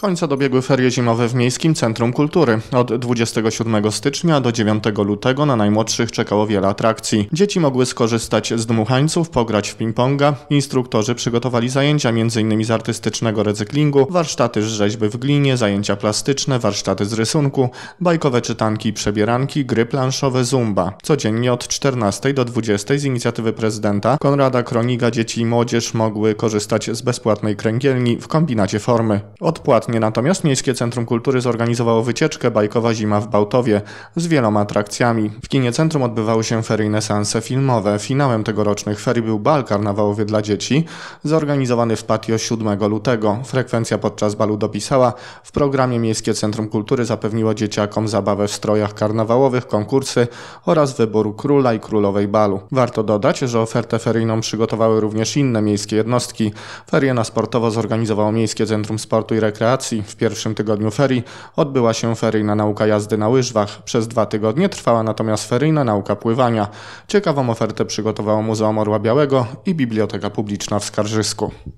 Końca dobiegły ferie zimowe w Miejskim Centrum Kultury. Od 27 stycznia do 9 lutego na najmłodszych czekało wiele atrakcji. Dzieci mogły skorzystać z dmuchańców, pograć w ping-ponga. Instruktorzy przygotowali zajęcia m.in. z artystycznego recyklingu, warsztaty z rzeźby w glinie, zajęcia plastyczne, warsztaty z rysunku, bajkowe czytanki i przebieranki, gry planszowe Zumba. Codziennie od 14 do 20 z inicjatywy prezydenta Konrada Kroniga dzieci i młodzież mogły korzystać z bezpłatnej kręgielni w kombinacie formy. Odpłatnie Ostatnio natomiast Miejskie Centrum Kultury zorganizowało wycieczkę Bajkowa Zima w Bałtowie z wieloma atrakcjami. W kinie centrum odbywały się feryjne seanse filmowe. Finałem tegorocznych ferii był bal karnawałowy dla dzieci, zorganizowany w patio 7 lutego. Frekwencja podczas balu dopisała, w programie Miejskie Centrum Kultury zapewniło dzieciakom zabawę w strojach karnawałowych, konkursy oraz wybór króla i królowej balu. Warto dodać, że ofertę feryjną przygotowały również inne miejskie jednostki. Ferie na sportowo zorganizowało Miejskie Centrum Sportu i Rekreacji wakacji, w pierwszym tygodniu ferii, odbyła się feryjna nauka jazdy na łyżwach. Przez dwa tygodnie trwała natomiast feryjna nauka pływania. Ciekawą ofertę przygotowało Muzeum Orła Białego i Biblioteka Publiczna w Skarżysku.